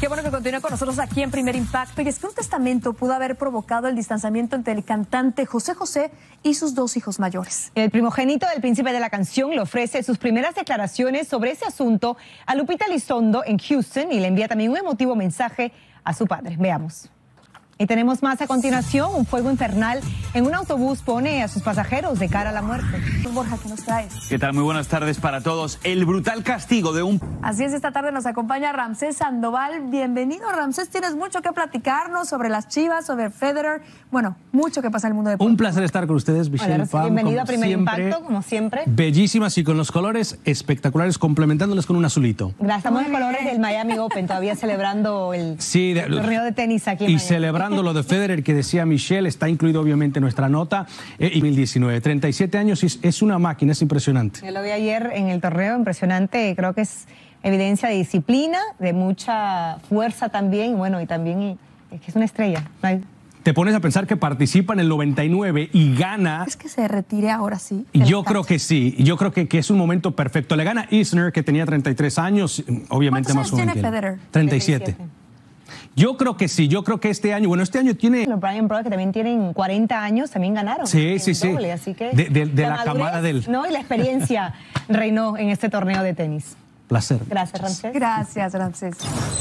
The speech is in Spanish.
Qué bueno que continúa con nosotros aquí en Primer Impacto. Y es que un testamento pudo haber provocado el distanciamiento entre el cantante José José y sus dos hijos mayores. El primogénito del príncipe de la canción le ofrece sus primeras declaraciones sobre ese asunto a Lupita Lizondo en Houston y le envía también un emotivo mensaje a su padre. Veamos. Y tenemos más a continuación, un fuego infernal en un autobús pone a sus pasajeros de cara a la muerte. Borja, ¿qué nos traes? ¿Qué tal? Muy buenas tardes para todos. El brutal castigo de un... Así es, esta tarde nos acompaña Ramsés Sandoval. Bienvenido, Ramsés. Tienes mucho que platicarnos sobre las chivas, sobre Federer. Bueno, mucho que pasa en el mundo de... Un placer estar con ustedes, Michelle Bienvenido a Primer Impacto, como siempre. Bellísimas y con los colores espectaculares, complementándoles con un azulito. Estamos en colores del Miami Open, todavía celebrando el torneo de tenis aquí. y celebrando lo de Federer que decía Michelle, está incluido obviamente en nuestra nota, 2019. Eh, 37 años es, es una máquina, es impresionante. Yo lo vi ayer en el torneo, impresionante, creo que es evidencia de disciplina, de mucha fuerza también, bueno, y también es que es una estrella. Te pones a pensar que participa en el 99 y gana. ¿Es que se retire ahora sí? Yo creo que sí. Yo creo que, que, es un momento perfecto. Le gana Isner, que tenía 33 años, obviamente más joven. Tiene Federer? 37. Yo creo que sí, yo creo que este año, bueno, este año tiene... Los Brian Brothers que también tienen 40 años, también ganaron. Sí, sí, sí. así que de, la, camada del... No, y la experiencia reinó en este torneo de tenis. Placer. Gracias, Ramsés. Gracias, Ramsés.